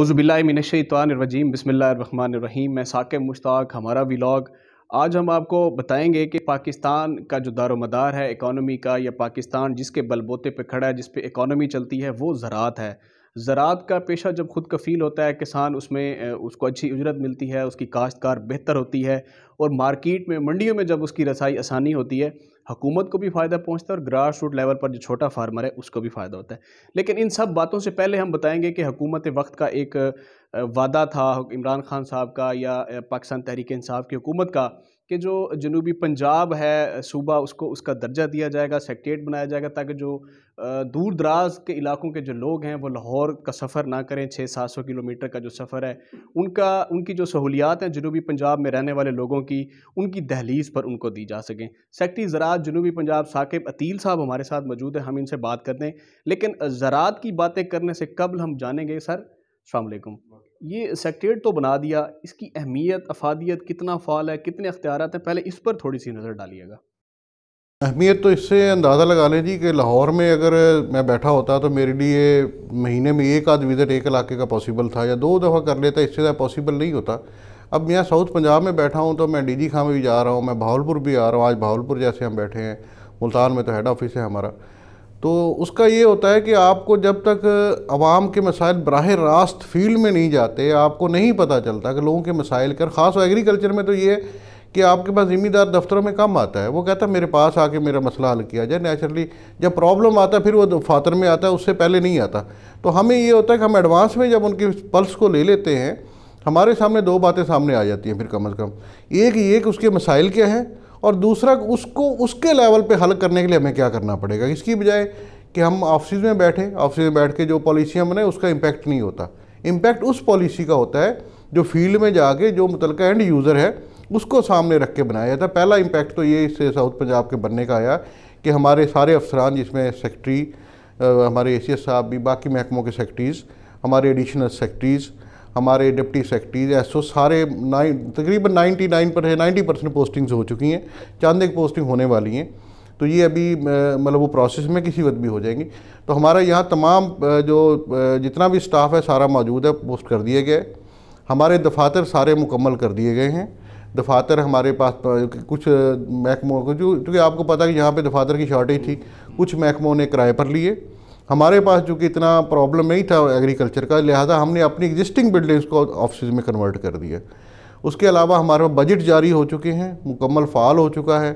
उज़बिल्लाशतवानरवजीम बसमीम मैं साक़ मुश्ताक हमारा व्लाग आज हम आपको बताएंगे कि पाकिस्तान का जो दारोमदार है इकानमी का या पाकिस्तान जिसके बलबोते पर खड़ा है जिस पर इकानमी चलती है वो ज़रात है ज़रात का पेशा जब खुद कफ़ील होता है किसान उसमें उसको अच्छी उजरत मिलती है उसकी काश्तकार बेहतर होती है और मार्केट में मंडियों में जब उसकी रसाई आसानी होती है हुकूमत को भी फ़ायदा पहुँचता है और ग्रास रूट लेवल पर जो छोटा फार्मर है उसको भी फ़ायदा होता है लेकिन इन सब बातों से पहले हम बताएंगे कि हुकूमत वक्त का एक वादा था इमरान खान साहब का या पाकिस्तान तहरीक इंसाफ की हुकूमत का कि जो जनूबी पंजाब है सूबा उसको उसका दर्जा दिया जाएगा सेक्ट्रेट बनाया जाएगा ताकि जो दूर दराज के इलाकों के जो लोग हैं वो लाहौर का सफ़र ना करें छः सात सौ किलोमीटर का जो सफ़र है उनका उनकी जो सहूलियात हैं जनूबी पंजाब में रहने वाले लोगों की उनकी दहलीज़ पर उनको दी जा सकें सेक्ट्री ज़रात जनूबी पंजाब साकिब अतील साहब हमारे साथ मौजूद हैं हम इनसे बात करते हैं लेकिन ज़रात की बातें करने से कबल हम जानेंगे सर अलकुम ये सेक्ट्रेट तो बना दिया इसकी अहमियत अफादियत कितना फ़ाल है कितने अख्तियार हैं पहले इस पर थोड़ी सी नज़र डालिएगा अहमियत तो इससे अंदाज़ा लगा लें जी कि लाहौर में अगर मैं बैठा होता तो मेरे लिए महीने में एक आध विज़िट एक इलाके का पॉसिबल था या दो दफ़ा कर लेता इससे ज़्यादा पॉसिबल नहीं होता अब मैं साउथ पंजाब में बैठा हूँ तो मैं डी जी खां में भी जा रहा हूँ मैं भावलपुर भी आ रहा हूँ आज भावलपुर जैसे हम बैठे हैं मुल्तान में तो हेड ऑफिस है हमारा तो उसका ये होता है कि आपको जब तक आवाम के मसाइल बरह रास्त फील्ड में नहीं जाते आपको नहीं पता चलता कि लोगों के मसाइल कर ख़ास तो एग्रीकल्चर में तो ये कि आपके पास ज़िम्मेदार दफ्तरों में कम आता है वो कहता है मेरे पास आके मेरा मसला हल किया जाए नेचुरली जब प्रॉब्लम आता है फिर वो फातर में आता है उससे पहले नहीं आता तो हमें ये होता है कि हम एडवांस में जब उनकी पल्स को ले लेते हैं हमारे सामने दो बातें सामने आ जाती हैं फिर कम अज़ कम एक ये कि उसके मसाइल क्या हैं और दूसरा उसको उसके लेवल पे हल करने के लिए हमें क्या करना पड़ेगा इसकी बजाय कि हम ऑफिस में बैठे ऑफिस में बैठ के जो पॉलिसियाँ बनाए उसका इम्पैक्ट नहीं होता इम्पैक्ट उस पॉलिसी का होता है जो फील्ड में जाके जो मुतलका एंड यूज़र है उसको सामने रख के बनाया जाता है पहला इम्पैक्ट तो ये इससे साउथ पंजाब के बनने का आया कि हमारे सारे अफसरान जिसमें सेक्रेटरी हमारे ए साहब भी बाकी महकमों के सेक्रेटरीज़ हमारे एडिशनल सेक्रेटरीज़ हमारे डिप्टी सेक्रेटरीज एसओ सारे नाइन तकरीबन नाइन पर है नाइन्टी परसेंट पोस्टिंग्स हो चुकी हैं चांद एक पोस्टिंग होने वाली हैं तो ये अभी मतलब वो प्रोसेस में किसी वक्त भी हो जाएंगी तो हमारा यहाँ तमाम जो जितना भी स्टाफ है सारा मौजूद है पोस्ट कर दिए गए हमारे दफातर सारे मुकम्मल कर दिए गए हैं दफातर हमारे पास कुछ महकमों को जो क्योंकि आपको पता है कि यहाँ पे दफातर की शॉर्टेज थी कुछ महकमों ने किराए पर लिए हमारे पास चूँकि इतना प्रॉब्लम नहीं था एग्रीकल्चर का लिहाजा हमने अपनी एग्जिस्टिंग बिल्डिंग्स को ऑफिस में कन्वर्ट कर दिया उसके अलावा हमारे पास बजट जारी हो चुके हैं मुकम्मल फ़ाल हो चुका है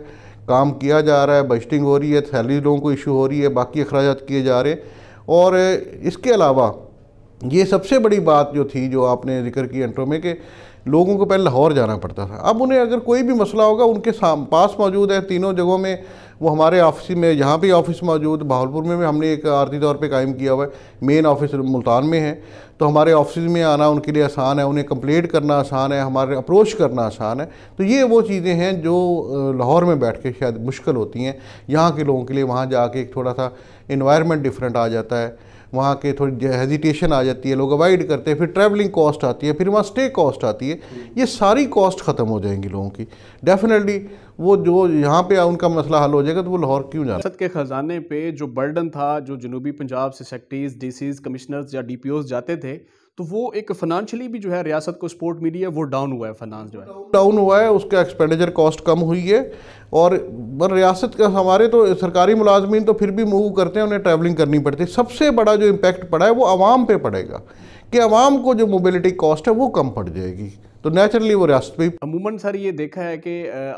काम किया जा रहा है बजटिंग हो रही है सैलरी लोगों को इशू हो रही है बाकी अखराज किए जा रहे और इसके अलावा ये सबसे बड़ी बात जो थी जो आपने जिक्र की एंट्रो में कि लोगों को पहले लाहौर जाना पड़ता था अब उन्हें अगर कोई भी मसला होगा उनके पास मौजूद है तीनों जगहों में वो हमारे ऑफिस में यहाँ भी ऑफिस मौजूद भावलपुर में भी हमने एक आरती तौर पे कायम किया हुआ है मेन ऑफिस मुल्तान में है तो हमारे ऑफिस में आना उनके लिए आसान है उन्हें कंप्लेंट करना आसान है हमारे अप्रोच करना आसान है तो ये वो चीज़ें हैं जो लाहौर में बैठ के शायद मुश्किल होती हैं यहाँ के लोगों के लिए वहाँ जाके एक थोड़ा सा इन्वायरमेंट डिफरेंट आ जाता है वहाँ के थोड़ी हेजिटेशन आ जाती है लोग अवॉइड करते हैं फिर ट्रैवलिंग कॉस्ट आती है फिर वहाँ स्टे कॉस्ट आती है ये सारी कॉस्ट ख़त्म हो जाएंगी लोगों की डेफिनेटली वो जो यहाँ पे उनका मसला हल हो जाएगा तो वो लाहौर क्यों जाए सद के ख़जाने पे जो बर्डन था जो जनूबी पंजाब से सेक्रेटरीज डीसीज कमिश्नर्स या डी जाते थे तो वो एक फाइनेंशियली भी जो है रियासत को सपोर्ट मिली है वो डाउन हुआ है फाइनेंस जो है डाउन हुआ है उसका एक्सपेंडिचर कॉस्ट कम हुई है और रियासत का हमारे तो सरकारी मुलाजमीन तो फिर भी मूव करते हैं उन्हें ट्रैवलिंग करनी पड़ती है सबसे बड़ा जो इम्पेक्ट पड़ा है वो आवाम पे पड़ेगा कि आवाम को जो मोबिलिटी कॉस्ट है वो कम पड़ जाएगी तो नेचुरली वो रियासत पे अमूमन सर ये देखा है कि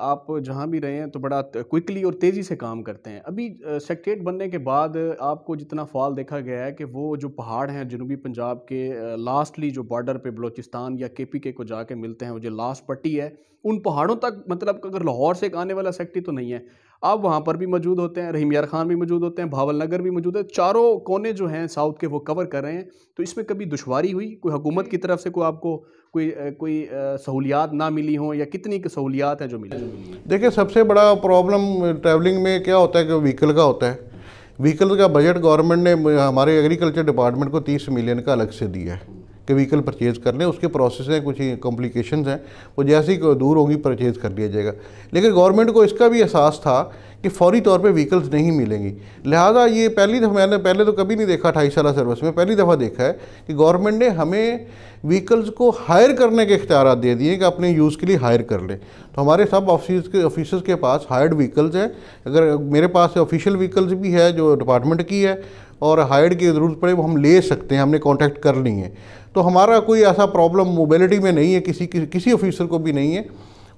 आप जहाँ भी रहे हैं तो बड़ा क्विकली और तेज़ी से काम करते हैं अभी सेक्रेट बनने के बाद आपको जितना फाल देखा गया है कि वो जो पहाड़ हैं जनूबी पंजाब के लास्टली जो बॉर्डर पे बलोचिस्तान या के पी के को जाके मिलते हैं वो जो लास्ट पट्टी है उन पहाड़ों तक मतलब अगर लाहौर से आने वाला सेक्टी तो नहीं है आप वहाँ पर भी मौजूद होते हैं रहीम यार खान भी मौजूद होते हैं भावल नगर भी मौजूद है चारों कोने जो हैं साउथ के वो कवर कर रहे हैं तो इसमें कभी दुशारी हुई कोई हुकूमत की तरफ से कोई आपको कोई कोई सहूलियात ना मिली हों या कितनी सहूलियात हैं जो मिली देखिए सबसे बड़ा प्रॉब्लम ट्रैवलिंग में क्या होता है कि व्हीकल का होता है व्हीकल का बजट गवर्नमेंट ने हमारे एग्रीकल्चर डिपार्टमेंट को 30 मिलियन का अलग से दिया है के व्हीकल परचेज़ कर लें उसके प्रोसेस हैं कुछ कॉम्प्लिकेशन हैं वो जैसे ही दूर होगी परचेज़ कर लिया जाएगा लेकिन गवर्नमेंट को इसका भी एहसास था कि फौरी तौर पे व्हीकल्स नहीं मिलेंगी लिहाजा ये पहली दफ़ा मैंने पहले तो कभी नहीं देखा अठाईस साल सर्विस में पहली दफ़ा देखा है कि गवर्नमेंट ने हमें व्हीकल्स को हायर करने के इख्तियार दे दिए कि अपने यूज़ के लिए हायर कर लें तो हमारे सब ऑफिस के ऑफिसर्स के पास हायर्ड व्हीकल्स हैं अगर मेरे पास ऑफिशियल व्हीकल्स भी है जो डिपार्टमेंट की है और हायर की ज़रूरत पड़े वो हम ले सकते हैं हमने कॉन्टैक्ट कर ली है तो हमारा कोई ऐसा प्रॉब्लम मोबिलिटी में नहीं है किसी कि, किसी ऑफिसर को भी नहीं है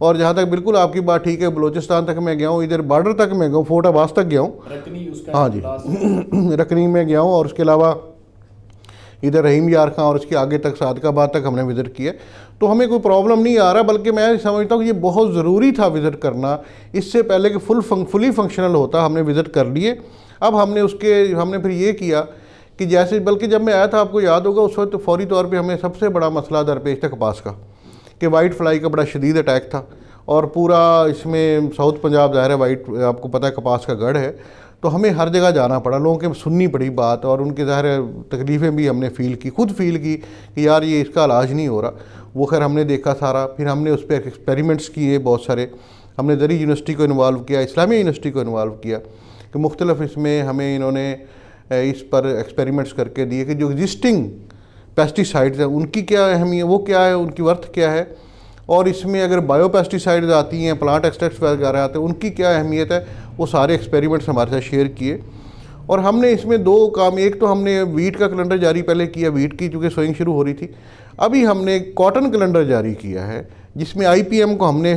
और जहाँ तक बिल्कुल आपकी बात ठीक है बलोचिस्तान तक मैं गया हूँ इधर बॉर्डर तक मैं गया हूँ फोर्ट आबास तक गया हूँ हाँ जी रकनी में गया हूँ और उसके अलावा इधर रहीम यार खां और उसके आगे तक सादकाबाद तक हमने विज़िट किया तो हमें कोई प्रॉब्लम नहीं आ रहा बल्कि मैं समझता हूँ कि ये बहुत ज़रूरी था विज़िट करना इससे पहले कि फुल फुली फंक्शनल होता हमने विज़िट कर लिए अब हमने उसके हमने फिर ये किया कि जैसे बल्कि जब मैं आया था आपको याद होगा उस वक्त फौरी तौर पर हमें सबसे बड़ा मसला दरपेश था कपास का कि वाइट फ्लाई का बड़ा शदीद अटैक था और पूरा इसमें साउथ पंजाब ज़ाहिर है वाइट आपको पता है कपास का गढ़ है तो हमें हर जगह जाना पड़ा लोगों के सुननी पड़ी बात और उनके ज़ाहिर तकलीफ़ें भी हमने फ़ील की खुद फ़ील की कि यार ये इसका इलाज नहीं हो रहा वो खैर हमने देखा सारा फिर हमने उस पर एक्सपेरिमेंट्स किए बहुत सारे हमने दरी यूनिवर्सिटी को इन्वॉल्व किया इस्लामी यूनिवर्सिटी को इन्वॉल्व किया कि मुख्तलफ इसमें हमें इन्होंने इस पर एक्सपेरिमेंट्स करके दिए कि जो एग्जिस्टिंग पेस्टिसाइड्स हैं उनकी क्या अहमियत वो क्या है उनकी वर्थ क्या है और इसमें अगर बायो पेस्टिसाइड्स आती हैं प्लांट एक्सट्रैक्ट्स वगैरह आते हैं उनकी क्या अहमियत है वो सारे एक्सपेरिमेंट्स हमारे साथ शेयर किए और हमने इसमें दो काम एक तो हमने वीट का कैलेंडर जारी पहले किया वीट की चूँकि सोइंग शुरू हो रही थी अभी हमने कॉटन कैलेंडर जारी किया है जिसमें आई को हमने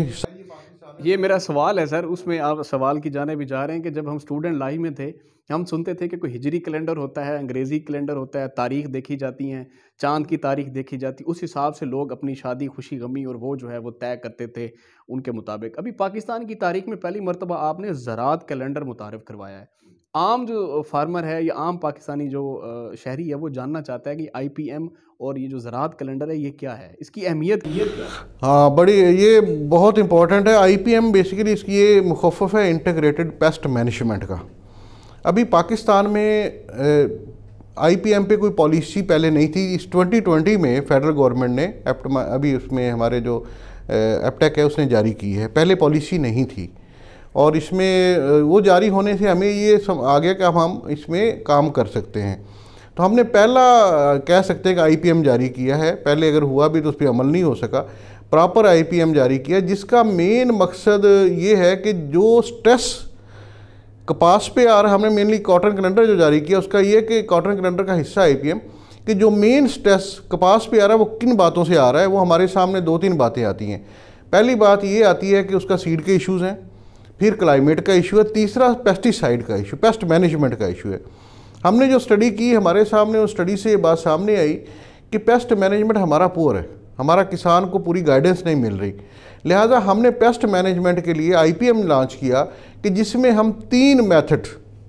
ये मेरा सवाल है सर उसमें आप सवाल की जाने भी जा रहे हैं कि जब हम स्टूडेंट लाइफ में थे हम सुनते थे कि कोई हिजरी कैलेंडर होता है अंग्रेज़ी कैलेंडर होता है तारीख देखी जाती हैं चांद की तारीख देखी जाती उस हिसाब से लोग अपनी शादी खुशी गमी और वो जो है वो तय करते थे उनके मुताबिक अभी पाकिस्तान की तारीख में पहली मरतबा आपने ज़रात कैलेंडर मुतारफ़ करवाया है आम जो फार्मर है या आम पाकिस्तानी जो शहरी है वो जानना चाहता है कि आईपीएम और ये जो ज़रात कैलेंडर है ये क्या है इसकी अहमियत हाँ बड़ी ये बहुत इंपॉर्टेंट है आईपीएम बेसिकली इसकी ये मुखफ़ है इंटीग्रेटेड पेस्ट मैनेजमेंट का अभी पाकिस्तान में आईपीएम पे कोई पॉलिसी पहले नहीं थी इस 2020 में फेडरल गवर्नमेंट ने अभी उसमें हमारे जो एपटेक है उसने जारी की है पहले पॉलिसी नहीं थी और इसमें वो जारी होने से हमें ये आगे का हम इसमें काम कर सकते हैं तो हमने पहला कह सकते हैं कि आईपीएम जारी किया है पहले अगर हुआ भी तो उस पर अमल नहीं हो सका प्रॉपर आईपीएम जारी किया जिसका मेन मकसद ये है कि जो स्ट्रेस कपास पे आ रहा है हमने मेनली कॉटन कैलेंडर जो जारी किया उसका ये कि कॉटन कैलेंडर का हिस्सा आईपीएम कि जो मेन स्ट्रेस कपास पे आ रहा है वो किन बातों से आ रहा है वो हमारे सामने दो तीन बातें आती हैं पहली बात ये आती है कि उसका सीड के इशूज़ हैं फिर क्लाइमेट का इशू है तीसरा पेस्टिसाइड का इशू पेस्ट मैनेजमेंट का इशू है हमने जो स्टडी की हमारे सामने उस स्टडी से ये बात सामने आई कि पेस्ट मैनेजमेंट हमारा पोअर है हमारा किसान को पूरी गाइडेंस नहीं मिल रही लिहाजा हमने पेस्ट मैनेजमेंट के लिए आई लॉन्च किया कि जिसमें हम तीन मैथड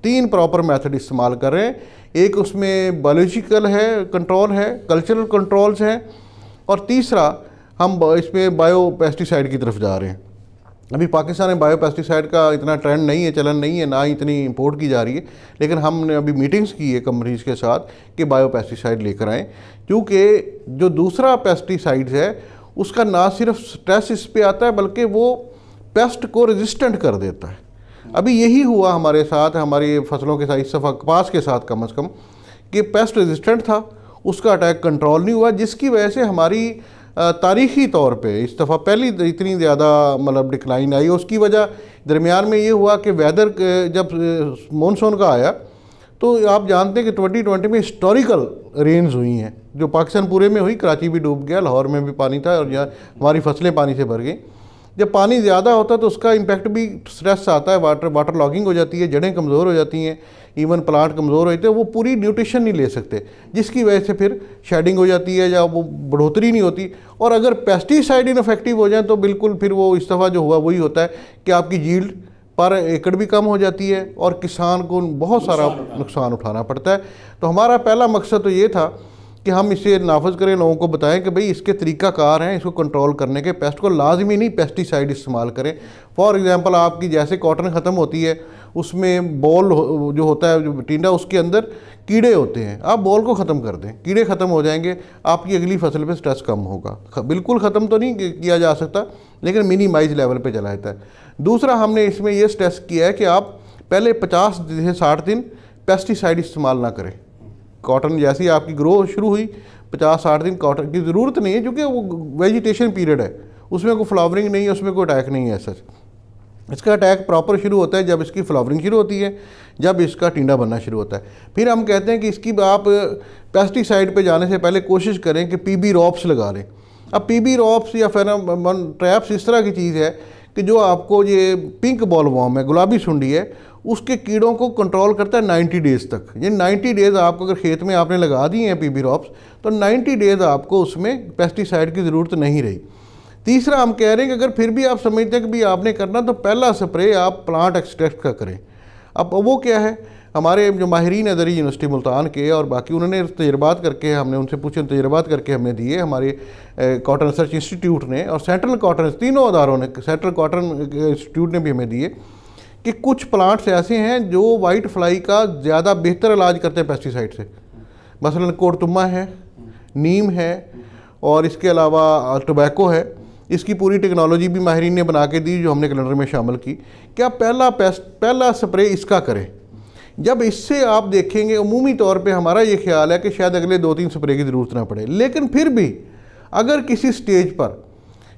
तीन प्रॉपर मैथड इस्तेमाल कर रहे हैं एक उसमें बायोलॉजिकल है कंट्रोल है कल्चरल कंट्रोल्स हैं और तीसरा हम इसमें बायो पेस्टिसाइड की तरफ जा रहे हैं अभी पाकिस्तान में बायोपेस्टिसाइड का इतना ट्रेंड नहीं है चलन नहीं है ना ही इतनी इम्पोर्ट की जा रही है लेकिन हमने अभी मीटिंग्स की है कंपनीज के साथ कि बायोपेस्टिसाइड लेकर आएँ क्योंकि जो दूसरा पेस्टिसाइड्स है उसका ना सिर्फ स्ट्रेस इस पर आता है बल्कि वो पेस्ट को रेजिस्टेंट कर देता है अभी यही हुआ हमारे साथ हमारी फसलों के साथ इस सफ़ा कपास के साथ कम अज़ कम कि पेस्ट रेजिस्टेंट था उसका अटैक कंट्रोल नहीं हुआ जिसकी वजह से हमारी तारीखी तौर पे इस दफ़ा पहली इतनी ज़्यादा मतलब डिक्लाइन आई उसकी वजह दरमियान में ये हुआ कि वेदर जब मानसून का आया तो आप जानते हैं कि ट्वेंटी ट्वेंटी में हिस्टोरिकल रेन्स हुई हैं जो पाकिस्तान पूरे में हुई कराची भी डूब गया लाहौर में भी पानी था और यहाँ हमारी फसलें पानी से भर गई जब पानी ज़्यादा होता है तो उसका इम्पैक्ट भी स्ट्रेस आता है वाटर वाटर लॉगिंग हो जाती है जड़ें कमज़ोर हो जाती हैं इवन प्लांट कमज़ोर होते हैं वो पूरी न्यूट्रिशन नहीं ले सकते जिसकी वजह से फिर शेडिंग हो जाती है या वो बढ़ोतरी नहीं होती और अगर पेस्टिसाइड इनफेक्टिव हो जाए तो बिल्कुल फिर वो इस दफ़ा जो हुआ वही होता है कि आपकी जील्ड पर एकड़ भी कम हो जाती है और किसान को बहुत सारा नुकसान उठाना पड़ता है तो हमारा पहला मकसद तो ये था कि हम इसे नाफज करें लोगों को बताएं कि भाई इसके तरीक़ाकार हैं इसको कंट्रोल करने के पेस्ट को लाजमी नहीं पेस्टिसाइड इस्तेमाल करें फॉर एग्ज़ाम्पल आपकी जैसे कॉटन ख़त्म होती है उसमें बॉल जो होता है जो टिंडा उसके अंदर कीड़े होते हैं आप बॉल को ख़त्म कर दें कीड़े ख़त्म हो जाएंगे आपकी अगली फसल पे स्ट्रेस कम होगा बिल्कुल ख़त्म तो नहीं किया जा सकता लेकिन मिनिमाइज लेवल पे चला जाता है दूसरा हमने इसमें ये स्ट्रेस किया है कि आप पहले पचास से साठ दिन पेस्टिसाइड इस्तेमाल ना करें कॉटन जैसी आपकी ग्रो शुरू हुई पचास साठ दिन कॉटन की ज़रूरत नहीं है क्योंकि वो वेजिटेशन पीरियड है उसमें कोई फ्लावरिंग नहीं है उसमें कोई अटैक नहीं है सच इसका अटैक प्रॉपर शुरू होता है जब इसकी फ्लावरिंग शुरू होती है जब इसका टिंडा बनना शुरू होता है फिर हम कहते हैं कि इसकी आप पेस्टिसाइड पे जाने से पहले कोशिश करें कि पीबी रॉप्स लगा लें अब पीबी रॉप्स या फिर ट्रैप्स इस तरह की चीज़ है कि जो आपको ये पिंक बॉल वॉम है गुलाबी सुंडी है उसके कीड़ों को कंट्रोल करता है नाइन्टी डेज़ तक ये नाइन्टी डेज़ आपको अगर खेत में आपने लगा दिए हैं बी रॉप्स तो नाइन्टी डेज़ आपको उसमें पेस्टिसाइड की ज़रूरत नहीं रही तीसरा हम कह रहे हैं कि अगर फिर भी आप समझते हैं कि भी आपने करना तो पहला स्प्रे आप प्लांट एक्सट्रैक्ट का करें अब वो क्या है हमारे जो माहरीन दरी यूनिवर्सिटी मुल्तान के और बाकी उन्होंने तजर्बात करके हमने उनसे पूछे तजर्बात करके हमने दिए हमारे कॉटन रिसर्च इंस्टीट्यूट ने और सेंट्रल कॉटन तीनों अदारों ने सेंट्रल कॉटन इंस्टीट्यूट ने भी हमें दिए कि कुछ प्लांट्स ऐसे हैं जो वाइट फ्लाई का ज़्यादा बेहतर इलाज करते हैं पेस्टिसाइड से मसलन कोरतुमा है नीम है और इसके अलावा टोबैको है इसकी पूरी टेक्नोलॉजी भी माहरीन ने बना के दी जो हमने कैलेंडर में शामिल की क्या पहला पेस्ट पहला स्प्रे इसका करें जब इससे आप देखेंगे अमूमी तौर पे हमारा ये ख्याल है कि शायद अगले दो तीन स्प्रे की ज़रूरत ना पड़े लेकिन फिर भी अगर किसी स्टेज पर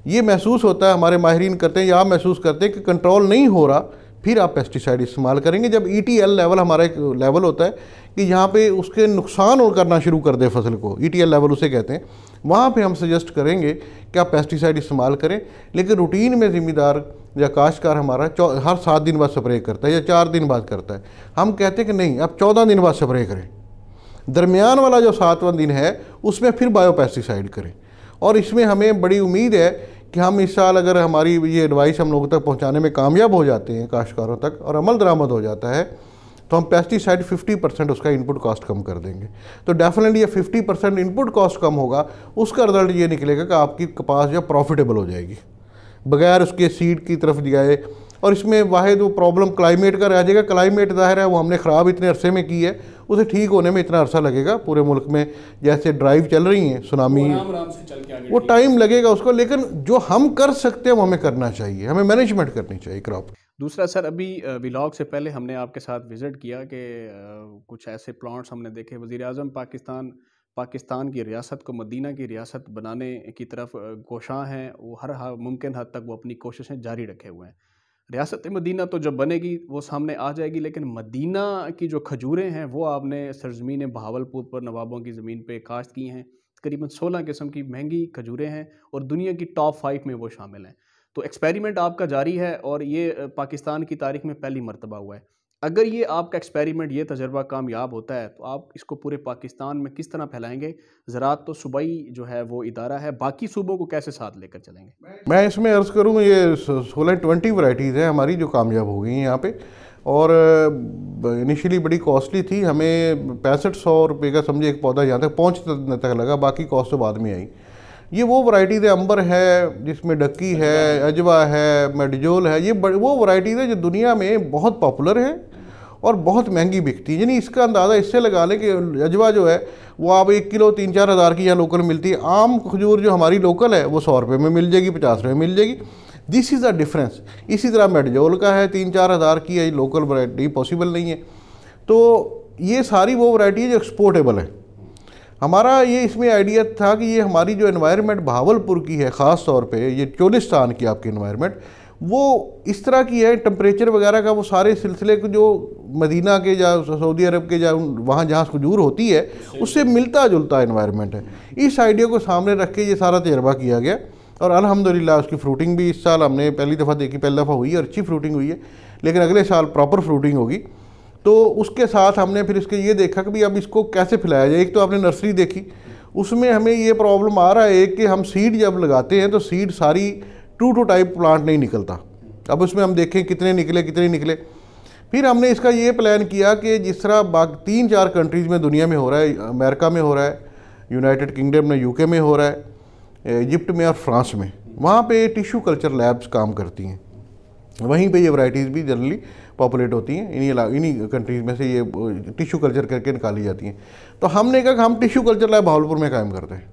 ये महसूस होता है हमारे माहरीन करते हैं या महसूस करते हैं कि कंट्रोल नहीं हो रहा फिर आप पेस्टिसाइड इस्तेमाल करेंगे जब ई e लेवल हमारा एक लेवल होता है कि यहाँ पे उसके नुकसान और करना शुरू कर दे फसल को ई e लेवल उसे कहते हैं वहाँ पे हम सजेस्ट करेंगे कि आप पेस्टिसाइड इस्तेमाल करें लेकिन रूटीन में ज़िम्मेदार या काश्तकार हमारा हर सात दिन बाद स्प्रे करता है या चार दिन बाद करता है हम कहते हैं कि नहीं आप चौदह दिन बाद स्प्रे करें दरमियान वाला जो सातवां दिन है उसमें फिर बायोपेस्टिसाइड करें और इसमें हमें बड़ी उम्मीद है कि हम इस साल अगर हमारी ये एडवाइस हम लोगों तक पहुंचाने में कामयाब हो जाते हैं काश्तकारों तक और अमल दरामद हो जाता है तो हम पेस्टिसाइड 50 परसेंट उसका इनपुट कॉस्ट कम कर देंगे तो डेफिनेटली ये 50 परसेंट इनपुट कॉस्ट कम होगा उसका रिजल्ट ये निकलेगा कि आपकी कपास जो प्रॉफिटेबल हो जाएगी बगैर उसके सीड की तरफ जाए और इसमें वाहिद वो प्रॉब्लम क्लाइमेट का रह जाएगा क्लाइमेट ज़ाहिर है वो हमने ख़राब इतने अरसे में की है उसे ठीक होने में इतना अरसा लगेगा पूरे मुल्क में जैसे ड्राइव चल रही हैं सुनामी वो टाइम लगेगा उसको लेकिन जो हम कर सकते हैं वो हमें करना चाहिए हमें मैनेजमेंट करनी चाहिए क्रॉप दूसरा सर अभी विलाग से पहले हमने आपके साथ विज़िट किया कि कुछ ऐसे प्लांट्स हमने देखे वज़ी अजम पाकिस्तान पाकिस्तान की रियासत को मदीना की रियासत बनाने की तरफ कोशां हैं वो हर मुमकिन हद तक वो अपनी कोशिशें जारी रखे हुए हैं रियासत मदीना तो जब बनेगी वो सामने आ जाएगी लेकिन मदीना की जो खजूरें हैं वो आपने सरजमीन बहावलपुर पर नवाबों की ज़मीन पर काश्त की हैं तकरीबन 16 किस्म की महंगी खजूरें हैं और दुनिया की टॉप फाइव में वो शामिल हैं तो एक्सपेरिमेंट आपका जारी है और ये पाकिस्तान की तारीख में पहली मरतबा हुआ है अगर ये आपका एक्सपेरिमेंट ये तजर्बा कामयाब होता है तो आप इसको पूरे पाकिस्तान में किस तरह फैलाएंगे ज़रात तो सूबाई जो है वो इदारा है बाकी सूबों को कैसे साथ लेकर चलेंगे मैं इसमें अर्ज़ करूँ ये सोलह ट्वेंटी वराइटीज़ हैं हमारी जो कामयाब हो गई हैं यहाँ पर और इनिशियली बड़ी कॉस्टली थी हमें पैंसठ सौ रुपये का समझे एक पौधा यहाँ तक पहुँच तक लगा बाकी कॉस्ट तो बाद में आई ये वो वैरायटीज़ अंबर है जिसमें डक्की है अजवा है मेडजोल है ये वो वराइटीज़ है जो दुनिया में बहुत पॉपुलर है और बहुत महंगी बिकती है यानी इसका अंदाज़ा इससे लगा लें कि अजवा जो है वो आप एक किलो तीन चार हज़ार की यहाँ लोकल मिलती है आम खजूर जो हमारी लोकल है वो सौ रुपये में मिल जाएगी पचास रुपये में मिल जाएगी दिस इज़ अ डिफरेंस इसी तरह मेडजोल का है तीन चार हज़ार की है लोकल वरायटी पॉसिबल नहीं है तो ये सारी वो वरायटी है जो एक्सपोर्टेबल है हमारा ये इसमें आइडिया था कि ये हमारी जो इन्वायरमेंट भावलपुर की है ख़ास तौर पे ये चोलिस्तान की आपकी इन्वायरमेंट वो इस तरह की है टम्परेचर वगैरह का वो सारे सिलसिले को जो मदीना के या सऊदी अरब के या वहाँ जहाँ खजूर होती है उससे मिलता जुलता इन्वायरमेंट है इस आइडिया को सामने रख के ये सारा तजर्बा किया गया और अलहमदिल्ला उसकी फ्रूटिंग भी इस साल हमने पहली दफ़ा देखी पहली दफ़ा हुई है और अच्छी फ्रूटिंग हुई है लेकिन अगले साल प्रॉपर फ्रूटिंग होगी तो उसके साथ हमने फिर इसके ये देखा कि भाई अब इसको कैसे फैलाया जाए एक तो आपने नर्सरी देखी उसमें हमें ये प्रॉब्लम आ रहा है कि हम सीड जब लगाते हैं तो सीड सारी टू टू टाइप प्लांट नहीं निकलता अब उसमें हम देखें कितने निकले कितने निकले फिर हमने इसका ये प्लान किया कि जिस तरह बाग तीन चार कंट्रीज़ में दुनिया में हो रहा है अमेरिका में हो रहा है यूनाइटेड किंगडम में यूके में हो रहा है इजिप्ट में और फ्रांस में वहाँ पे टिश्यू कल्चर लैब्स काम करती हैं वहीं पे ये वैरायटीज़ भी जनरली पॉपुलेट होती हैं इन्हीं इन्हीं कंट्रीज में से ये टिश्यू कल्चर करके निकाली जाती हैं तो हमने कहा कि हम टिश्यू कल्चर लाए भावलपुर में कायम करते हैं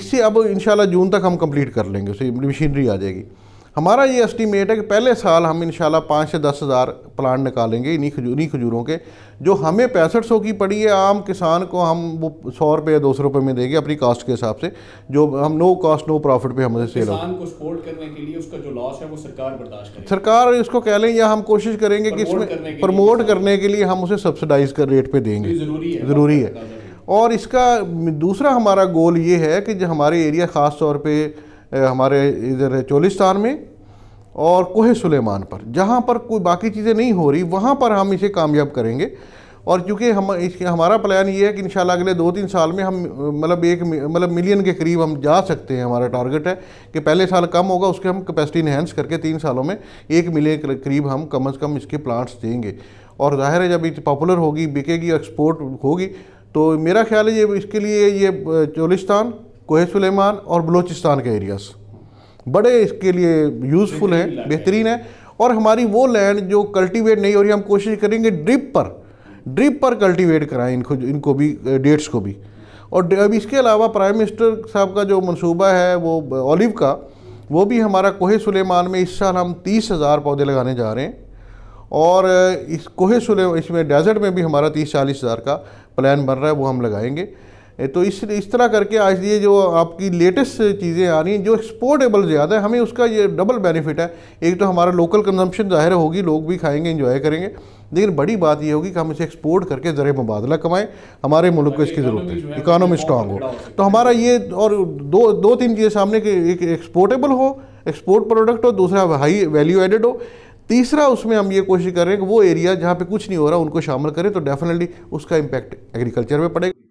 इससे अब इन जून तक हम कंप्लीट कर लेंगे उसे मशीनरी आ जाएगी हमारा ये एस्टीमेट है कि पहले साल हम इन पाँच से दस हज़ार प्लान निकालेंगे इन्हीं खजूर इन्हीं खजूरों के जो हमें पैंसठ सौ की पड़ी है आम किसान को हम वो सौ रुपये या दो सौ रुपये में देंगे अपनी कास्ट के हिसाब से जो हम नो कास्ट नो प्रॉफिट पे हमसे सेल किसान को सपोर्ट करने के लिए उसका जो लॉस है वो सरकार बर्दाश्त सरकार इसको कह लें या हम कोशिश करेंगे कि इसमें प्रमोट करने के लिए हम उसे सब्सिडाइज कर रेट पर देंगे ज़रूरी है और इसका दूसरा हमारा गोल ये है कि जो हमारे एरिया ख़ास तौर पर हमारे इधर चोलिस्तान में और कोहे सुलेमान पर जहाँ पर कोई बाकी चीज़ें नहीं हो रही वहाँ पर हम इसे कामयाब करेंगे और चूँकि हम इसके हमारा प्लान ये है कि इन अगले दो तीन साल में हम मतलब एक मतलब मिलियन के करीब हम जा सकते हैं हमारा टारगेट है कि पहले साल कम होगा उसके हम कैपेसिटी इन्हेंस करके तीन सालों में एक मिलियन के करीब हम कम अज़ कम इसके प्लांट्स देंगे और जाहिर है जब पॉपुलर होगी बिकेगी एक्सपोर्ट होगी तो मेरा ख्याल है ये इसके लिए ये चोलिस्तान कोह सुलेमान और बलूचिस्तान के एरियाज़ बड़े इसके लिए यूज़फुल हैं बेहतरीन है और हमारी वो लैंड जो कल्टीवेट नहीं हो रही हम कोशिश करेंगे ड्रिप पर ड्रिप पर कल्टीवेट कराएं इनको इनको भी डेट्स को भी और अब इसके अलावा प्राइम मिनिस्टर साहब का जो मंसूबा है वो ऑलिव का वो भी हमारा कोहे सुलेमान में इस साल हम तीस हज़ार पौधे लगाने जा रहे हैं और इस कोहे सुले इसमें डेजर्ट में भी हमारा तीस चालीस हज़ार का प्लान बन रहा है वो हम लगाएंगे तो इस इस तरह करके आज ये जो आपकी लेटेस्ट चीज़ें आ रही हैं जो एक्सपोर्टेबल ज़्यादा है हमें उसका ये डबल बेनिफिट है एक तो हमारा लोकल कंजम्पशन ज़ाहिर होगी लोग भी खाएंगे इंजॉय करेंगे लेकिन बड़ी बात यह होगी कि हम इसे एक्सपोर्ट करके ज़र मुबादला कमाएं हमारे मुल्क को इसकी ज़रूरत है इकानमी स्ट्रांग हो तो हमारा ये और दो दो तीन चीज़ें सामने कि एक एक्सपोर्टेबल हो एक्सपोर्ट प्रोडक्ट हो दूसरा हाई वैल्यू एडेड हो तीसरा उसमें हम ये कोशिश कर रहे हैं कि वो एरिया जहाँ पे कुछ नहीं हो रहा उनको शामिल करें तो डेफिनेटली उसका इम्पैक्ट एग्रीकल्चर में पड़ेगा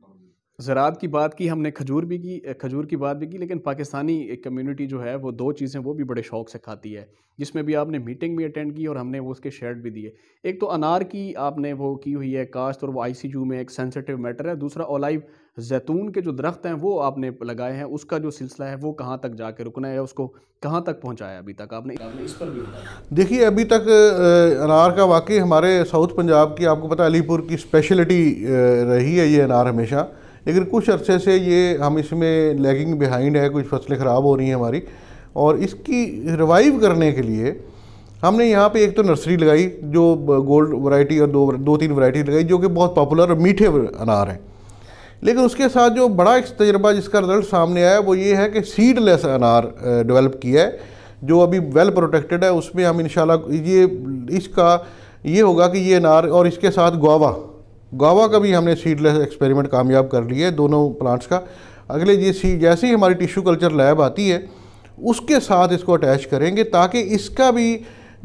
ज़रात की बात की हमने खजूर भी की खजूर की बात भी की लेकिन पाकिस्तानी एक कम्युनिटी जो है वो दो चीज़ें वो भी बड़े शौक से खाती है जिसमें भी आपने मीटिंग भी अटेंड की और हमने वो उसके शेड भी दिए एक तो अनार की आपने वो की हुई है काश्त और वो आईसीयू में एक सेंसिटिव मैटर है दूसरा ओलाइव जैतून के जो दरख्त हैं वो आपने लगाए हैं उसका जो सिलसिला है वो कहाँ तक जाके रुकना है उसको कहाँ तक पहुँचाया अभी तक आपने इस पर भी देखिए अभी तक अनार का वाकई हमारे साउथ पंजाब की आपको पता अलीपुर की स्पेशलिटी रही है ये अनार हमेशा लेकिन कुछ अरसे से ये हम इसमें लैगिंग बिहाइंड है कुछ फसलें ख़राब हो रही हैं हमारी और इसकी रिवाइव करने के लिए हमने यहाँ पे एक तो नर्सरी लगाई जो गोल्ड वैरायटी और दो दो तीन वैरायटी लगाई जो कि बहुत पॉपुलर और मीठे अनार हैं लेकिन उसके साथ जो बड़ा तजर्बा जिसका रिजल्ट सामने आया वो ये है कि सीडलेस अनार डेवलप किया है जो अभी वेल प्रोटेक्टेड है उसमें हम इन ये इसका ये होगा कि ये अनार और इसके साथ गुआवा गावा का भी हमने सीडलेस एक्सपेरिमेंट कामयाब कर लिया है दोनों प्लांट्स का अगले ये सी जैसे ही हमारी टिश्यू कल्चर लैब आती है उसके साथ इसको अटैच करेंगे ताकि इसका भी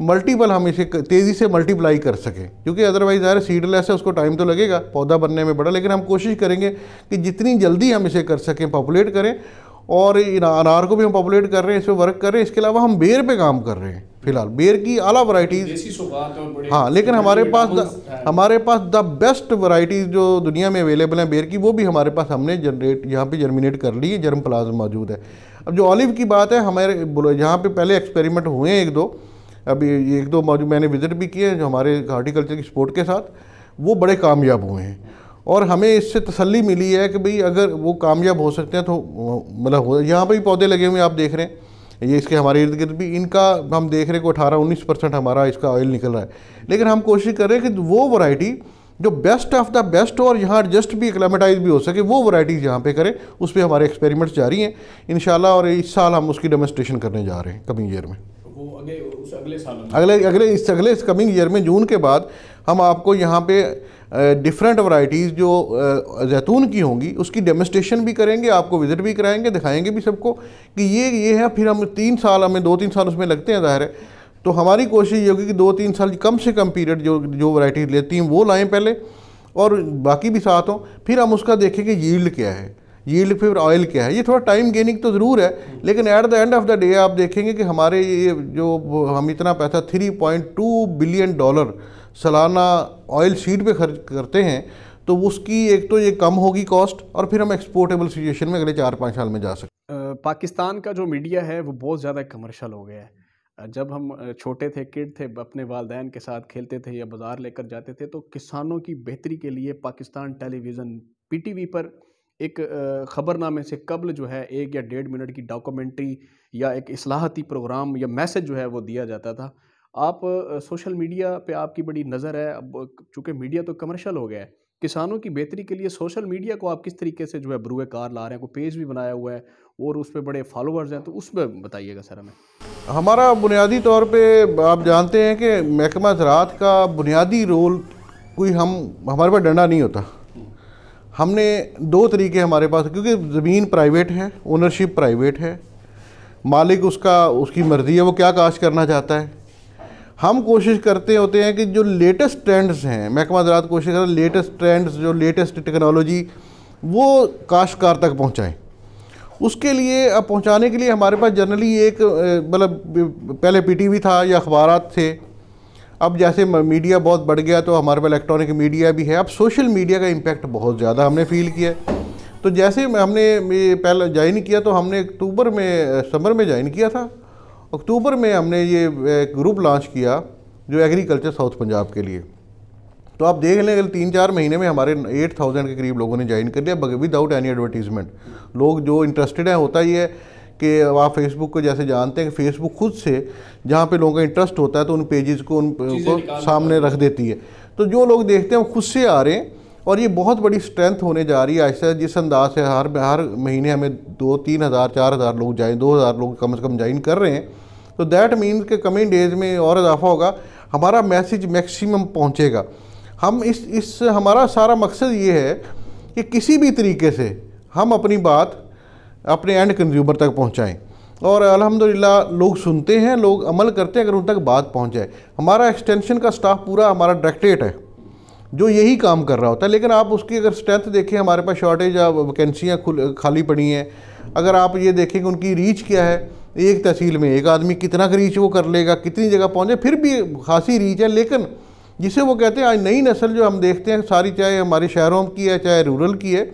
मल्टीपल हम इसे तेज़ी से मल्टीप्लाई कर सकें क्योंकि अदरवाइज़ ज़ाहिर सीडलेस है उसको टाइम तो लगेगा पौधा बनने में बड़ा लेकिन हम कोशिश करेंगे कि जितनी जल्दी हम इसे कर सकें पॉपुलेट करें और इन अनार को भी हम पॉपुलेट कर रहे हैं इस पर वर्क कर रहे हैं इसके अलावा हम बेर पे काम कर रहे हैं फिलहाल बेर की आला वराइटीज़ तो हाँ लेकिन हमारे पास द, हमारे पास द बेस्ट वराइटीज़ जो दुनिया में अवेलेबल हैं बेर की वो भी हमारे पास हमने जनरेट यहाँ पे जर्मिनेट कर ली है जर्म प्लाज्म मौजूद है अब जो ऑलिव की बात है हमारे यहाँ पे पहले एक्सपेरिमेंट हुए हैं एक दो अभी एक दो मौजूद मैंने विज़िट भी किए हैं जो हमारे हार्टिकल्चर की सपोर्ट के साथ वो बड़े कामयाब हुए हैं और हमें इससे तसल्ली मिली है कि भाई अगर वो कामयाब हो सकते हैं तो मतलब हो यहाँ पर भी पौधे लगे हुए आप देख रहे हैं ये इसके हमारे इर्द गिर्द भी इनका हम देख रहे हैं कि अठारह उन्नीस परसेंट हमारा इसका ऑयल निकल रहा है लेकिन हम कोशिश कर रहे हैं कि वो वैरायटी जो बेस्ट ऑफ द बेस्ट और यहाँ एडजस्ट भी एक्लेमेटाइज भी हो सके वो वैरायटीज़ यहाँ पे करें उस पर हमारे एक्सपेरिमेंट्स जारी हैं इन और इस साल हम उसकी डेमोस्ट्रेशन करने जा रहे हैं कमिंग ईयर में अगले अगले अगले इस अगले इस कमिंग ईयर में जून के बाद हम आपको यहाँ पे डिफरेंट वराइटीज़ जो जैतून की होंगी उसकी डेमोस्ट्रेशन भी करेंगे आपको विज़िट भी कराएंगे दिखाएंगे भी सबको कि ये ये है फिर हम तीन साल हमें दो तीन साल उसमें लगते हैं ज़ाहिर है तो हमारी कोशिश ये होगी कि दो तीन साल कम से कम पीरियड जो जो वैरायटीज़ लेती हैं वो लाएँ पहले और बाकी भी साथ हों फिर हम उसका देखें कि यील्ड क्या है यील्ड फिर ऑयल क्या है ये थोड़ा टाइम गेनिंग तो ज़रूर है लेकिन at the end of the day आप देखेंगे कि हमारे ये जो हम इतना पैसा three point two billion dollar सालाना ऑयल सीड पे खर्च करते हैं तो उसकी एक तो ये कम होगी कॉस्ट और फिर हम एक्सपोर्टेबल सिचुएशन में अगले चार पाँच साल में जा सकते हैं पाकिस्तान का जो मीडिया है वो बहुत ज़्यादा कमर्शल हो गया है जब हम छोटे थे किड थे अपने वालदेन के साथ खेलते थे या बाज़ार लेकर जाते थे तो किसानों की बेहतरी के लिए पाकिस्तान टेलीविज़न पीटीवी पर एक ख़बरनामे से कबल जो है एक या डेढ़ मिनट की डॉक्यूमेंट्री या एक असलाहती प्रोग्राम या मैसेज जो है वो दिया जाता था आप सोशल मीडिया पे आपकी बड़ी नज़र है अब चूँकि मीडिया तो कमर्शल हो गया है किसानों की बेहतरी के लिए सोशल मीडिया को आप किस तरीके से जो है ब्रूए कार ला रहे हैं कोई पेज भी बनाया हुआ है और उस पर बड़े फॉलोअर्स हैं तो उस पर बताइएगा सर हमें हमारा बुनियादी तौर पे आप जानते हैं कि महकमा ज़रात का बुनियादी रोल कोई हम हमारे पास डंडा नहीं होता हमने दो तरीके हमारे पास क्योंकि ज़मीन प्राइवेट है ओनरशिप प्राइवेट है मालिक उसका उसकी मर्ज़ी है वो क्या काश करना चाहता है हम कोशिश करते होते हैं कि जो लेटेस्ट ट्रेंड्स हैं महकमा ज़रात कोशिश कर लेटेस्ट ट्रेंड्स जो लेटेस्ट टेक्नोलॉजी वो काश्तकार तक पहुँचाएँ उसके लिए अब पहुँचाने के लिए हमारे पास जनरली एक मतलब पहले पी टी वी था या अखबार थे अब जैसे मीडिया बहुत बढ़ गया तो हमारे पास इलेक्ट्रॉनिक मीडिया भी है अब सोशल मीडिया का इम्पेक्ट बहुत ज़्यादा हमने फील किया तो जैसे हमने पहले ज्वाइन किया तो हमने अक्टूबर में समर में ज्वाइन किया था अक्टूबर में हमने ये एक ग्रुप लॉन्च किया जो एग्रीकल्चर साउथ पंजाब के लिए तो आप देख लें अगले तीन चार महीने में हमारे एट थाउजेंड के करीब लोगों ने ज्वाइन कर लिया विदाउट एनी एडवर्टीजमेंट लोग जो इंटरेस्टेड हैं होता ही है कि आप फेसबुक को जैसे जानते हैं कि फेसबुक खुद से जहाँ पे लोगों का इंटरेस्ट होता है तो उन पेजेस को उनको सामने रख देती है तो जो लोग देखते हैं वो खुद से आ रहे हैं और ये बहुत बड़ी स्ट्रेंथ होने जा रही है आहिस्ता जिस अंदाज से हर हर महीने हमें दो तीन हज़ार चार हज़ार लोग जाए दो हज़ार लोग कम से कम ज्वाइन कर रहे हैं तो दैट मीन्स के कमिंग डेज में और इजाफा होगा हमारा मैसेज मैक्सिमम पहुंचेगा हम इस इस हमारा सारा मकसद ये है कि किसी भी तरीके से हम अपनी बात अपने एंड कंज्यूमर तक पहुँचाएँ और अल्हम्दुलिल्लाह लोग सुनते हैं लोग अमल करते हैं अगर उन तक बात पहुंच जाए हमारा एक्सटेंशन का स्टाफ पूरा हमारा डायरेक्ट्रेट है जो यही काम कर रहा होता है लेकिन आप उसकी अगर स्ट्रेंथ देखें हमारे पास शॉर्टेज या वैकेंसियाँ खाली पड़ी हैं अगर आप ये देखें कि उनकी रीच क्या है एक तहसील में एक आदमी कितना रीच वो कर लेगा कितनी जगह पहुँचे फिर भी खासी रीच है लेकिन जिसे वो कहते हैं आज नई नस्ल जो हम देखते हैं सारी चाहे हमारे शहरों की है चाहे रूरल की है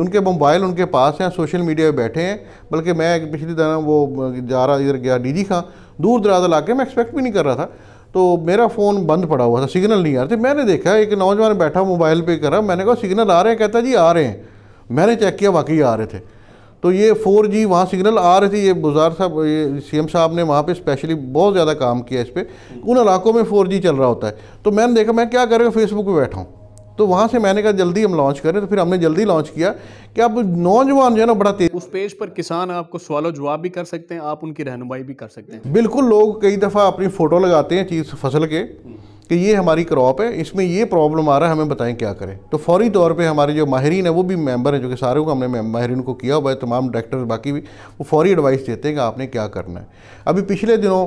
उनके मोबाइल उनके पास हैं सोशल मीडिया पे बैठे हैं बल्कि मैं पिछली तरह वो जा रहा इधर गया डीजी खां दूर दराज इलाके में एक्सपेक्ट भी नहीं कर रहा था तो मेरा फ़ोन बंद पड़ा हुआ था सिग्नल नहीं आ रहे थे मैंने देखा एक नौजवान बैठा मोबाइल पे करा मैंने कहा सिग्नल आ रहे हैं कहता जी आ रहे हैं मैंने चेक किया वाकई आ रहे थे तो ये फोर जी वहाँ सिग्नल आ रहे थे ये बुजार साहब ये सी एम साहब ने वहाँ पे स्पेशली बहुत ज़्यादा काम किया इस पर उन इलाकों में फोर जी चल रहा होता है तो मैंने देखा मैं क्या रहा फेसबुक पर बैठा हूँ तो वहाँ से मैंने कहा जल्दी हम लॉन्च करें तो फिर हमने जल्दी लॉन्च किया कि अब नौजवान जो है ना बड़ा तेज उस पेज पर किसान आपको सवालों जवाब भी कर सकते हैं आप उनकी रहनुमाई भी कर सकते हैं बिल्कुल लोग कई दफ़ा अपनी फ़ोटो लगाते हैं चीज़ फसल के कि ये हमारी क्रॉप है इसमें ये प्रॉब्लम आ रहा है हमें बताएं क्या करें तो फौरी तौर पे हमारे जो माहरीन है वो भी मेंबर हैं जो कि सारे को हमने माहरीन को किया हुआ है तमाम डायरेक्टर बाकी भी वो फौरी एडवाइस देते हैं कि आपने क्या करना है अभी पिछले दिनों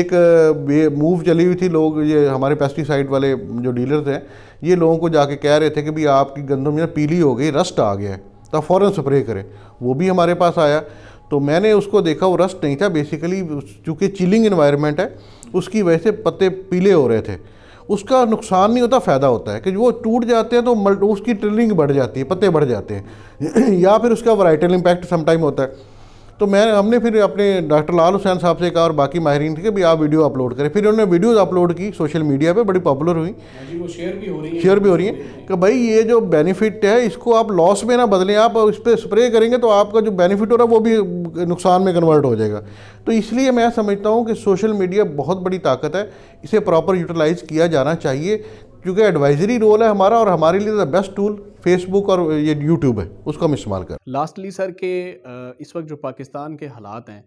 एक ये मूव चली हुई थी लोग ये हमारे पेस्टिसाइड वाले जो डीलर थे ये लोगों को जाके कह रहे थे कि भाई आपकी गंदम जो पीली हो गई रस्ट आ गया है तो फ़ौरन स्प्रे करें वो भी हमारे पास आया तो मैंने उसको देखा वो रस्ट नहीं था बेसिकली चूँकि चिलिंग इन्वायरमेंट है उसकी वजह से पत्ते पीले हो रहे थे उसका नुकसान नहीं होता फ़ायदा होता है कि वो टूट जाते हैं तो मल्ट उसकी ट्रिलिंग बढ़ जाती है पत्ते बढ़ जाते हैं या फिर उसका वराइटल इम्पैक्ट समटाइम होता है तो मैं हमने फिर अपने डॉक्टर लाल हुसैन साहब से कहा और बाकी माहरीन थे कि भी आप वीडियो अपलोड करें फिर उन्होंने वीडियोज़ अपलोड की सोशल मीडिया पर बड़ी पॉपुलर हुई शेयर हाँ भी हो रही है शेयर भी हो रही है कि भाई ये जो बेनिफिट है इसको आप लॉस में ना बदलें आप इस पर स्प्रे करेंगे तो आपका जो बेनिफिट हो रहा है वो भी नुकसान में कन्वर्ट हो जाएगा तो इसलिए मैं समझता हूँ कि सोशल मीडिया बहुत बड़ी ताकत है इसे प्रॉपर यूटिलाइज़ किया जाना चाहिए क्योंकि एडवाइजरी रोल है हमारा और हमारे लिए द बेस्ट टूल फेसबुक और ये यूट्यूब है उसको हम इस्तेमाल करें लास्टली सर के इस वक्त जो पाकिस्तान के हालात हैं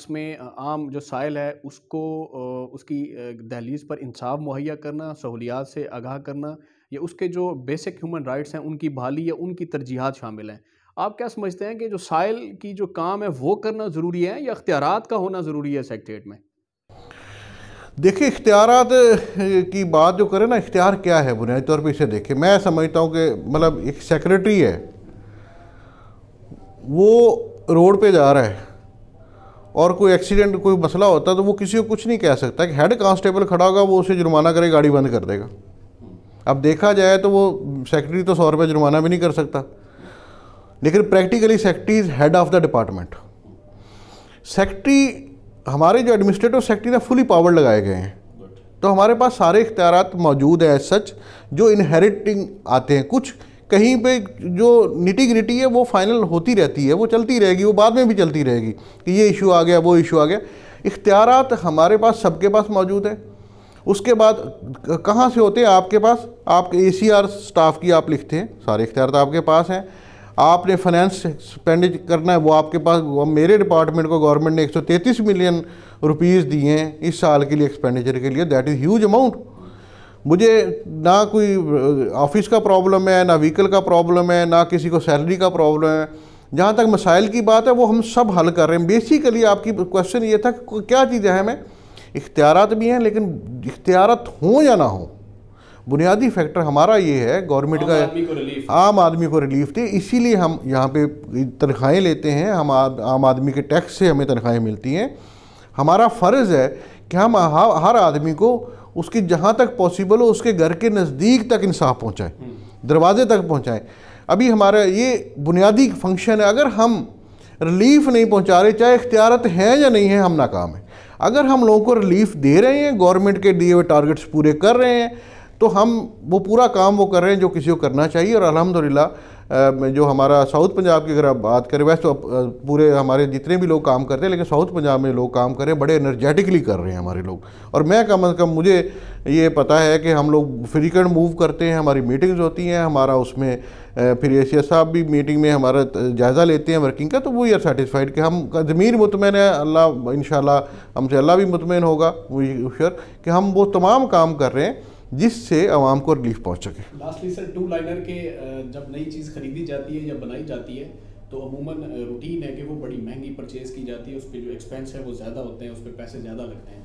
उसमें आम जो साइल है उसको उसकी दहलीज पर इंसाफ मुहैया करना सहूलियात से आगाह करना या उसके जो बेसिक ह्यूमन राइट्स हैं उनकी बहाली या उनकी तरजीहत शामिल हैं आप क्या समझते हैं कि जो साइल की जो काम है वो करना ज़रूरी है या अख्तियार का होना ज़रूरी है सेक्ट्रेट में देखिए इख्तियार की बात जो करें ना इख्तियार क्या है बुनियादी तौर पर इसे देखें मैं समझता हूँ कि मतलब एक सेक्रेटरी है वो रोड पे जा रहा है और कोई एक्सीडेंट कोई मसला होता है तो वो किसी को कुछ नहीं कह सकता कि हेड कांस्टेबल खड़ा होगा वो उसे जुर्माना करे गाड़ी बंद कर देगा अब देखा जाए तो वो सेक्रेटरी तो सौ रुपये जुर्माना भी नहीं कर सकता लेकिन practically secretary is head of the department secretary हमारे जो एडमिनिस्ट्रेटिव सेक्ट्री है फुली पावर लगाए गए हैं तो हमारे पास सारे इख्तियार मौजूद हैं सच जो इनहेरिटिंग आते हैं कुछ कहीं पे जो निटी ग्रिटी है वो फाइनल होती रहती है वो चलती रहेगी वो बाद में भी चलती रहेगी कि ये इशू आ गया वो इशू आ गया इख्तियार हमारे पास सबके पास मौजूद है उसके बाद कहाँ से होते हैं आपके पास आपके ए सी आर स्टाफ की आप लिखते हैं सारे इख्तियार आपके पास हैं आपने फाइनेंस स्पेंड करना है वो आपके पास मेरे डिपार्टमेंट को गवर्नमेंट ने 133 मिलियन रुपीज़ दिए हैं इस साल के लिए एक्सपेंडिचर के लिए दैट इज़ ह्यूज अमाउंट मुझे ना कोई ऑफिस का प्रॉब्लम है ना व्हीकल का प्रॉब्लम है ना किसी को सैलरी का प्रॉब्लम है जहाँ तक मसाइल की बात है वो हम सब हल कर रहे हैं बेसिकली आपकी क्वेश्चन ये था क्या चीज़ें हैं हमें इख्तियारत भी हैं लेकिन इख्तियारत हों या ना हों बुनियादी फैक्टर हमारा ये है गवर्नमेंट का आम आदमी को रिलीफ दे इसीलिए हम यहाँ पे तनख्वाहें लेते हैं हम आम आदमी के टैक्स से हमें तनख्वाहें मिलती हैं हमारा फ़र्ज़ है कि हम हर आदमी को उसकी जहाँ तक पॉसिबल हो उसके घर के नज़दीक तक इंसाफ पहुँचाएँ हम्म। दरवाजे तक पहुँचाएँ अभी हमारा ये बुनियादी फंक्शन है अगर हम रिलीफ नहीं पहुँचा रहे चाहे इख्तियारत हैं या नहीं है हम नाकाम हैं अगर हम लोगों को रिलीफ दे रहे हैं गवर्नमेंट के दिए हुए टारगेट्स पूरे कर रहे हैं तो हम वो पूरा काम वो कर रहे हैं जो किसी को करना चाहिए और अलहमदिल्ला जो हमारा साउथ पंजाब की अगर आप बात करें वैसे तो पूरे हमारे जितने भी लोग काम करते हैं लेकिन साउथ पंजाब में लोग काम कर रहे हैं बड़े एनर्जेटिकली कर रहे हैं हमारे लोग और मैं कम अज़ कम मुझे ये पता है कि हम लोग फ्रीकेंट मूव करते हैं हमारी मीटिंग्स होती हैं हमारा उसमें फिर एशिया साहब भी मीटिंग में हमारा जायज़ा लेते हैं वर्किंग का तो वो यार सेटिसफाइड कि हम ज़मीर मुतमिन है अल्लाह इन हमसे अल्लाह भी मुतमिन होगा वो शर कि हम वो तमाम काम कर रहे हैं जिससे आवाम को रिलीफ पहुँच सके लास्टली सर टू लाइनर के जब नई चीज़ खरीदी जाती है या बनाई जाती है तो अमूमन रूटीन है कि वो बड़ी महंगी परचेज़ की जाती है उस पर जो एक्सपेंस है वो ज़्यादा होते हैं उस पर पैसे ज़्यादा लगते हैं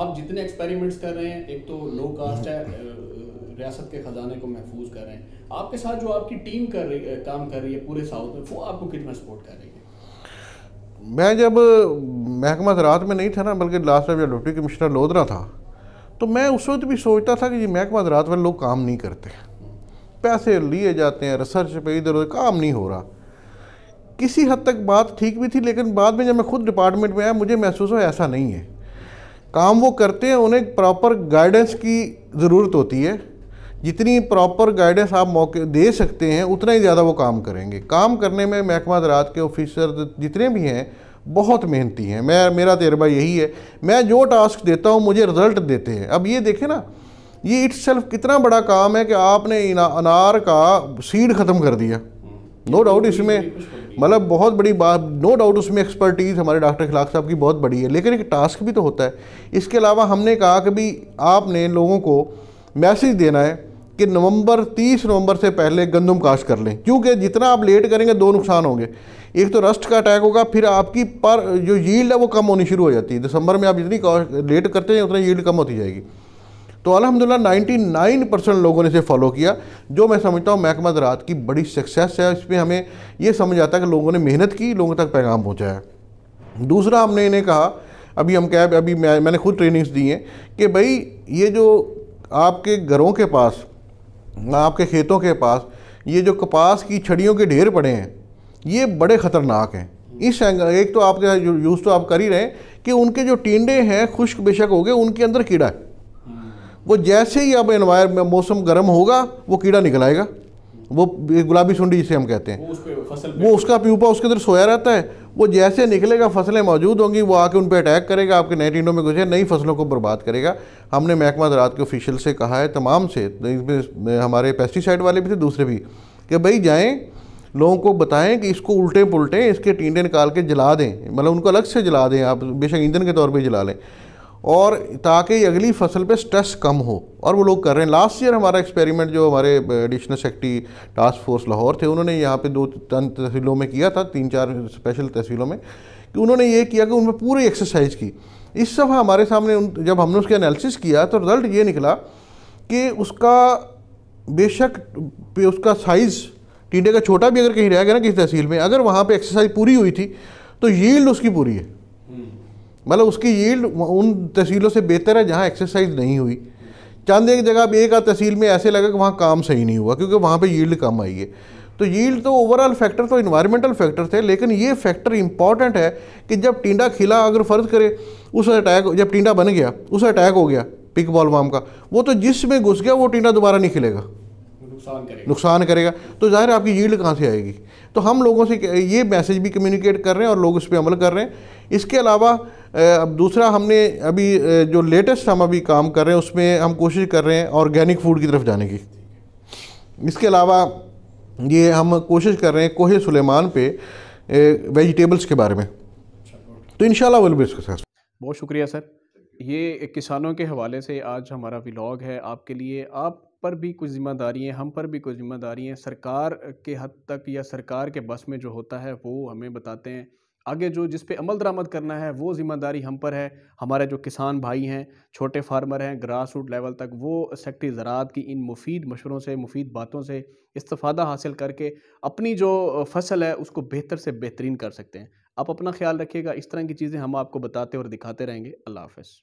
आप जितने एक्सपेरिमेंट्स कर रहे हैं एक तो लो कास्ट है रियासत के ख़जाने को महफूज कर रहे हैं आपके साथ जो आपकी टीम कर रही काम कर रही है पूरे साउथ में वो आपको कितना सपोर्ट कर रही है मैं जब महकमा ज़रात में नहीं था ना बल्कि लास्ट टाइम जब डिप्टी कमिश्नर लोधरा था तो मैं उस वक्त भी सोचता था कि जी महकमा दरात वाले लोग काम नहीं करते पैसे लिए जाते हैं रिसर्च पे इधर उधर काम नहीं हो रहा किसी हद तक बात ठीक भी थी लेकिन बाद में जब मैं खुद डिपार्टमेंट में आया मुझे महसूस हो ऐसा नहीं है काम वो करते हैं उन्हें प्रॉपर गाइडेंस की ज़रूरत होती है जितनी प्रॉपर गाइडेंस आप मौके दे सकते हैं उतना ही ज़्यादा वो काम करेंगे काम करने में महकमा दरात के ऑफिसर जितने भी हैं बहुत मेहनती हैं मैं मेरा तजर्बा यही है मैं जो टास्क देता हूँ मुझे रिज़ल्ट देते हैं अब ये देखें ना ये इट्स सेल्फ कितना बड़ा काम है कि आपने अनार का सीड ख़त्म कर दिया नो डाउट इसमें मतलब बहुत बड़ी बात नो डाउट उसमें एक्सपर्टीज़ हमारे डॉक्टर खिलाक साहब की बहुत बड़ी है लेकिन एक टास्क भी तो होता है इसके अलावा हमने कहा कि भी आपने लोगों को मैसेज देना है कि नवंबर 30 नवंबर से पहले गंदम काश्त कर लें क्योंकि जितना आप लेट करेंगे दो नुकसान होंगे एक तो रस्ट का अटैक होगा फिर आपकी पर जो यील्ड है वो कम होनी शुरू हो जाती है दिसंबर में आप जितनी लेट करते हैं उतना यील्ड कम होती जाएगी तो अलहमदिल्ला 99 परसेंट लोगों ने इसे फॉलो किया जो मैं समझता हूँ महकमा ज़रात की बड़ी सक्सेस है इसमें हमें ये समझ आता है कि लोगों ने मेहनत की लोगों तक पैगाम पहुँचाया दूसरा हमने इन्हें कहा अभी हम कैब अभी मैं मैंने खुद ट्रेनिंग्स दी हैं कि भाई ये जो आपके घरों के पास आपके खेतों के पास ये जो कपास की छड़ियों के ढेर पड़े हैं ये बड़े ख़तरनाक हैं इस एंगल एक तो आपके यूज़ तो आप कर ही रहे हैं कि उनके जो टींडे हैं खुश्क बेशक हो गए उनके अंदर कीड़ा है वो जैसे ही अब एनवायर मौसम गर्म होगा वो कीड़ा निकल आएगा वो गुलाबी सुंडी जिसे हम कहते हैं वो, उसका प्यूपा उसके अंदर सोया रहता है वो जैसे निकलेगा फसलें मौजूद होंगी वो आके उन पर अटैक करेगा आपके नए टीनों में घुसे नई फसलों को बर्बाद करेगा हमने महकमा ज़रात के ऑफिशियल से कहा है तमाम से हमारे पेस्टिसाइड वाले भी थे दूसरे भी कि भाई जाएँ लोगों को बताएं कि इसको उल्टे पुलटें इसके टीडे निकाल के जला दें मतलब उनको अलग से जला दें आप बेशक ईंधन के तौर पर जला लें और ताकि अगली फसल पे स्ट्रेस कम हो और वो लोग कर रहे हैं लास्ट ईयर हमारा एक्सपेरिमेंट जो हमारे additional secretary task force Lahore थे उन्होंने यहाँ पे दो तहसीलों में किया था तीन चार स्पेशल तहसीलों में कि उन्होंने ये किया कि उनमें पूरी एक्सरसाइज की इस सब हमारे सामने उन जब हमने उसके एनालिसिस किया तो रिज़ल्ट ये निकला कि उसका बेशक उसका साइज़ टीडे का छोटा भी अगर कहीं रह गया ना किसी तहसील में अगर वहाँ पर एक्सरसाइज पूरी हुई थी तो यील्ड उसकी पूरी है मतलब उसकी यील्ड उन तहसीलों से बेहतर है जहाँ एक्सरसाइज नहीं हुई चंद एक जगह एक आध तहसील में ऐसे लगा कि वहाँ काम सही नहीं हुआ क्योंकि वहाँ पर यील्ड कम आई है तो यील्ड तो ओवरऑल फैक्टर तो इन्वायरमेंटल फैक्टर थे लेकिन ये फैक्टर इंपॉर्टेंट है कि जब टिंडा खिला अगर फ़र्ज करे उस अटैक जब टिंडा बन गया उस अटैक हो गया पिक बॉल वाम का वो तो जिसमें घुस गया वो टिंडा दोबारा नहीं खिलेगा करेगा नुकसान करेगा तो ज़ाहिर आपकी यील्ड कहाँ से आएगी तो हम लोगों से ये मैसेज भी कम्युनिकेट कर रहे हैं और लोग इस पर अमल कर रहे हैं इसके अलावा अब दूसरा हमने अभी जो लेटेस्ट हम अभी काम कर रहे हैं उसमें हम कोशिश कर रहे हैं ऑर्गेनिक फूड की तरफ जाने की इसके अलावा ये हम कोशिश कर रहे हैं कोहे सुलेमान पे वेजिटेबल्स के बारे में तो इन शाला बहुत शुक्रिया सर ये किसानों के हवाले से आज हमारा व्लॉग है आपके लिए आप पर भी कुछ ज़िम्मेदारी हैं हम पर भी कुछ ज़िम्मेदारी हैं सरकार के हद तक या सरकार के बस में जो होता है वो हमें बताते हैं आगे जो जिस पे अमल दरामद करना है वो ज़िम्मेदारी हम पर है हमारे जो किसान भाई हैं छोटे फार्मर हैं ग्रास रूट लेवल तक वो सेक्टरी ज़रात की इन मुफीद मशवरों से मुफीद बातों से इस्तफ़ादा हासिल करके अपनी जो फसल है उसको बेहतर से बेहतरीन कर सकते हैं आप अपना ख्याल रखिएगा इस तरह की चीज़ें हम आपको बताते और दिखाते रहेंगे अल्लाह हाफ